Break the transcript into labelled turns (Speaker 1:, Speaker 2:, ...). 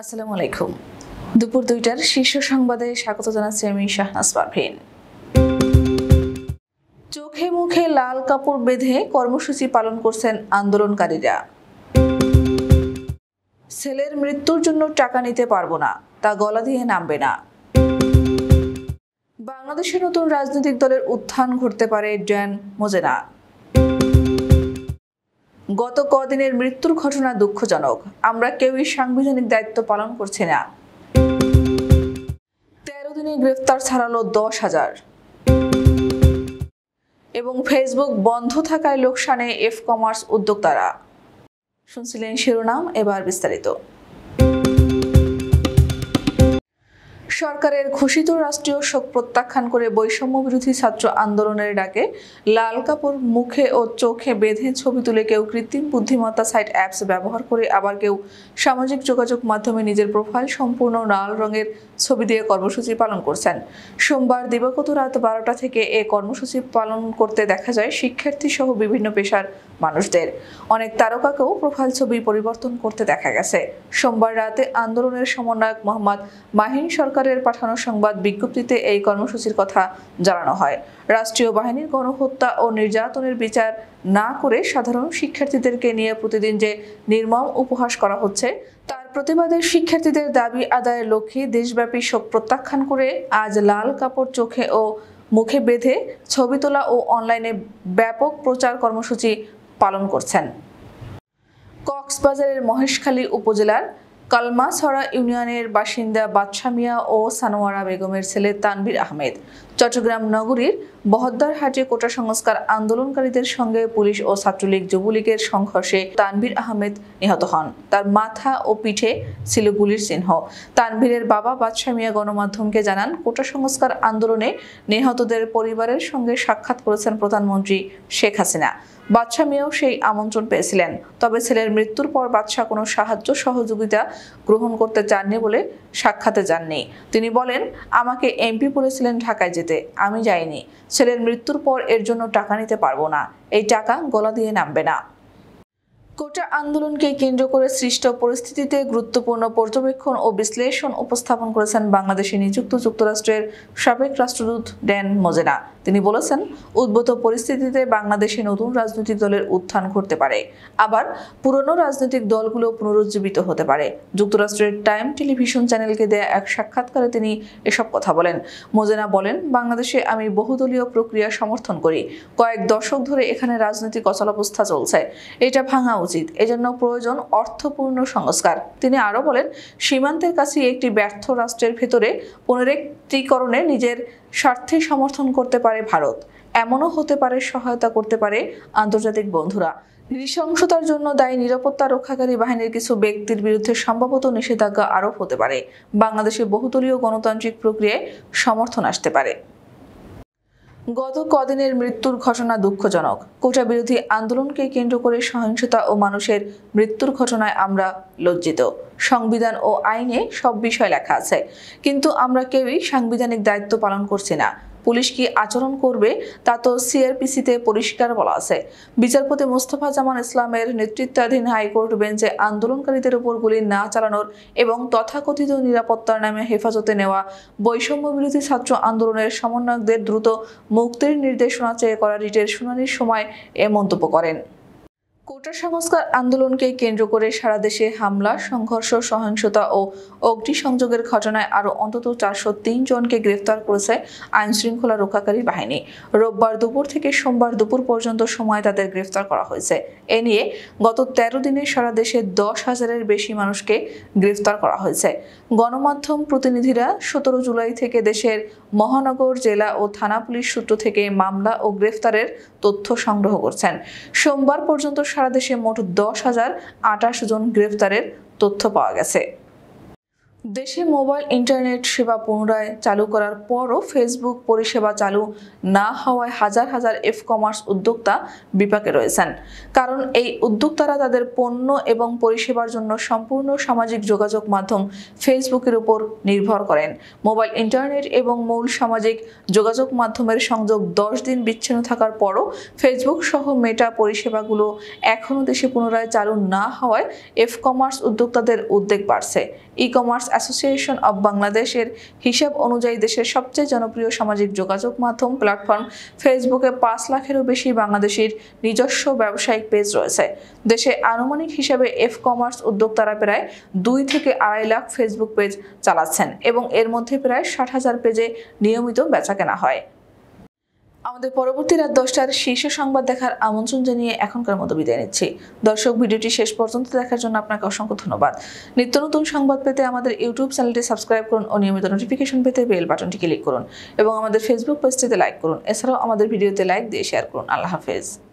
Speaker 1: আসসালামু আলাইকুম দুপুর দুইটার শীর্ষ সংবাদে স্বাগত জানাচ্ছি আমি শাহনাজ পারভিন চোখে মুখে লাল কাপড় বেঁধে কর্মসূচি পালন করছেন আন্দোলনকারীরা ছেলের মৃত্যুর জন্য টাকা নিতে পারবো না তা গলা দিয়ে নামবে না বাংলাদেশে নতুন রাজনৈতিক দলের উত্থান ঘটতে পারে ড্যান মোজেনা গত কদিনের মৃত্যুর ঘটনা দুঃখজনক আমরা কেউই সাংবিধানিক দায়িত্ব পালন করছি না তেরো দিনে গ্রেফতার ছাড়ালো দশ হাজার এবং ফেসবুক বন্ধ থাকায় লোকসানে এফ কমার্স উদ্যোক্তারা শুনছিলেন শিরোনাম এবার বিস্তারিত সরকারের ঘোষিত রাষ্ট্রীয় শোক প্রত্যাখ্যান করে বৈষম্য বিরোধী ছাত্র আন্দোলনের ডাকে লাল কাপড় মুখে ও চোখে বেঁধে ছবি তুলে কেউ কৃত্রিম বুদ্ধিমত্তা সাইট অ্যাপস ব্যবহার করে আবার কেউ সামাজিক যোগাযোগ মাধ্যমে নিজের প্রোফাইল সম্পূর্ণ লাল রঙের ছবি দিয়ে কর্মসূচি পালন করছেন সোমবার দিবাগত রাত বারোটা থেকে এ কর্মসূচি পালন করতে দেখা যায় শিক্ষার্থী সহ বিভিন্ন পেশার মানুষদের অনেক তারকাকেও প্রোফাইল ছবি পরিবর্তন করতে দেখা গেছে সোমবার রাতে আন্দোলনের সমন্বয়ক মোহাম্মদ মাহিন সরকারের সরকারের পাঠানো সংবাদ বিজ্ঞপ্তিতে এই কর্মসূচির কথা জানানো হয় রাষ্ট্রীয় বাহিনীর গণহত্যা ও নির্যাতনের বিচার না করে সাধারণ শিক্ষার্থীদেরকে নিয়ে প্রতিদিন যে নির্মম উপহাস করা হচ্ছে তার প্রতিবাদে শিক্ষার্থীদের দাবি আদায়ের লক্ষ্যে দেশব্যাপী শোক প্রত্যাখ্যান করে আজ লাল কাপড় চোখে ও মুখে বেঁধে ছবি তোলা ও অনলাইনে ব্যাপক প্রচার কর্মসূচি পালন করছেন কক্সবাজারের মহেশখালী উপজেলার কালমাছড়া ইউনিয়নের বাসিন্দা বাদশামিয়া ও সানোয়ারা বেগমের ছেলে তানবির আহমেদ চট্টগ্রাম নগরীর হাটে কোটা সংস্কার আন্দোলনকারীদের সঙ্গে পুলিশ ও ছাত্রলীগ যুবলীগের সংঘর্ষে তানভীর আহমেদ নিহত হন তার মাথা ও পিঠে ছিল গুলির চিহ্ন তানভীরের বাবা বাদশাহ মিয়া গণমাধ্যমকে জানান কোটা সংস্কার আন্দোলনে নিহতদের পরিবারের সঙ্গে সাক্ষাৎ করেছেন প্রধানমন্ত্রী শেখ হাসিনা বাদশাহ মিয়াও সেই আমন্ত্রণ পেয়েছিলেন তবে ছেলের মৃত্যুর পর বাদশাহ কোনো সাহায্য সহযোগিতা গ্রহণ করতে চাননি বলে সাক্ষাতে যাননি তিনি বলেন আমাকে এমপি বলেছিলেন ঢাকায় যেতে দিতে আমি যাইনি ছেলের মৃত্যুর পর এর জন্য টাকা নিতে পারবো না এই টাকা গলা দিয়ে নামবে না কোটা আন্দোলনকে কেন্দ্র করে সৃষ্ট পরিস্থিতিতে গুরুত্বপূর্ণ পর্যবেক্ষণ ও বিশ্লেষণ উপস্থাপন করেছেন বাংলাদেশে নিযুক্ত যুক্তরাষ্ট্রের সাবেক রাষ্ট্রদূত ড্যান মোজেনা তিনি বলেছেন উদ্ভূত পরিস্থিতিতে বাংলাদেশে নতুন রাজনৈতিক দলের উত্থান ঘটতে পারে আবার পুরনো রাজনৈতিক দলগুলো পুনরুজ্জীবিত হতে পারে যুক্তরাষ্ট্রের টাইম টেলিভিশন চ্যানেলকে দেয়া এক সাক্ষাৎকারে তিনি এসব কথা বলেন মোজেনা বলেন বাংলাদেশে আমি বহুদলীয় প্রক্রিয়া সমর্থন করি কয়েক দশক ধরে এখানে রাজনৈতিক অচলাবস্থা চলছে এটা ভাঙা উচিত এজন্য প্রয়োজন অর্থপূর্ণ সংস্কার তিনি আরও বলেন সীমান্তের কাছে একটি ব্যর্থ রাষ্ট্রের ভেতরে পুনরেক্তিকরণে নিজের স্বার্থে সমর্থন করতে পারে ভারত এমনও হতে পারে সহায়তা করতে পারে আন্তর্জাতিক বন্ধুরা নৃশংসতার জন্য দায়ী নিরাপত্তা রক্ষাকারী বাহিনীর কিছু ব্যক্তির বিরুদ্ধে সম্ভবত নিষেধাজ্ঞা আরোপ হতে পারে বাংলাদেশে বহুতলীয় গণতান্ত্রিক প্রক্রিয়ায় সমর্থন আসতে পারে গত কদিনের মৃত্যুর ঘটনা দুঃখজনক কোটা বিরোধী আন্দোলনকে কেন্দ্র করে সহিংসতা ও মানুষের মৃত্যুর ঘটনায় আমরা লজ্জিত সংবিধান ও আইনে সব বিষয় লেখা আছে কিন্তু আমরা কেউই সাংবিধানিক দায়িত্ব পালন করছি না পুলিশ কি আচরণ করবে তা তো সিআরপিসিতে পরিষ্কার বলা আছে বিচারপতি মোস্তফা জামান ইসলামের নেতৃত্বাধীন হাইকোর্ট বেঞ্চে আন্দোলনকারীদের উপর গুলি না চালানোর এবং তথাকথিত নিরাপত্তার নামে হেফাজতে নেওয়া বৈষম্য বিরোধী ছাত্র আন্দোলনের সমন্বয়কদের দ্রুত মুক্তির নির্দেশনা চেয়ে করা রিটের শুনানির সময় এ মন্তব্য করেন কোটা সংস্কার আন্দোলনকে কেন্দ্র করে সারা দেশে হামলা সংঘর্ষ সহিংসতা ও অগ্নিসংযোগের ঘটনায় আরও অন্তত চারশো জনকে গ্রেফতার করেছে আইন শৃঙ্খলা রক্ষাকারী বাহিনী রোববার দুপুর থেকে সোমবার দুপুর পর্যন্ত সময় তাদের গ্রেফতার করা হয়েছে এ নিয়ে গত ১৩ দিনে সারা দেশে দশ হাজারের বেশি মানুষকে গ্রেফতার করা হয়েছে গণমাধ্যম প্রতিনিধিরা সতেরো জুলাই থেকে দেশের মহানগর জেলা ও থানা পুলিশ সূত্র থেকে মামলা ও গ্রেফতারের তথ্য সংগ্রহ করছেন সোমবার পর্যন্ত সারা দেশে মোট দশ হাজার আঠাশ জন গ্রেফতারের তথ্য পাওয়া গেছে দেশে মোবাইল ইন্টারনেট সেবা পুনরায় চালু করার পরও ফেসবুক পরিষেবা চালু না হওয়ায় হাজার হাজার এফ কমার্স উদ্যোক্তা বিপাকে রয়েছেন কারণ এই উদ্যোক্তারা তাদের পণ্য এবং পরিষেবার জন্য সম্পূর্ণ সামাজিক যোগাযোগ মাধ্যম ফেসবুকের উপর নির্ভর করেন মোবাইল ইন্টারনেট এবং মূল সামাজিক যোগাযোগ মাধ্যমের সংযোগ দশ দিন বিচ্ছিন্ন থাকার পরও ফেসবুক সহ মেটা পরিষেবাগুলো এখনও দেশে পুনরায় চালু না হওয়ায় এফ কমার্স উদ্যোক্তাদের উদ্বেগ বাড়ছে ই কমার্স অ্যাসোসিয়েশন অব বাংলাদেশের হিসাব অনুযায়ী দেশের সবচেয়ে জনপ্রিয় সামাজিক যোগাযোগ মাধ্যম প্ল্যাটফর্ম ফেসবুকে পাঁচ লাখেরও বেশি বাংলাদেশের নিজস্ব ব্যবসায়িক পেজ রয়েছে দেশে আনুমানিক হিসাবে এফ কমার্স উদ্যোক্তারা প্রায় দুই থেকে আড়াই লাখ ফেসবুক পেজ চালাচ্ছেন এবং এর মধ্যে প্রায় ষাট হাজার পেজে নিয়মিত বেচাকেনা হয় আমাদের পরবর্তী রাত দশটার শীর্ষ সংবাদ দেখার আমন্ত্রণ জানিয়ে এখনকার মতো বিদায় নিচ্ছি দর্শক ভিডিওটি শেষ পর্যন্ত দেখার জন্য আপনাকে অসংখ্য ধন্যবাদ নিত্য নতুন সংবাদ পেতে আমাদের ইউটিউব চ্যানেলটি সাবস্ক্রাইব করুন ও নিয়মিত নোটিফিকেশন পেতে বেল বাটনটি ক্লিক করুন এবং আমাদের ফেসবুক পেজটিতে লাইক করুন এছাড়াও আমাদের ভিডিওতে লাইক দিয়ে শেয়ার করুন আল্লাহ হাফেজ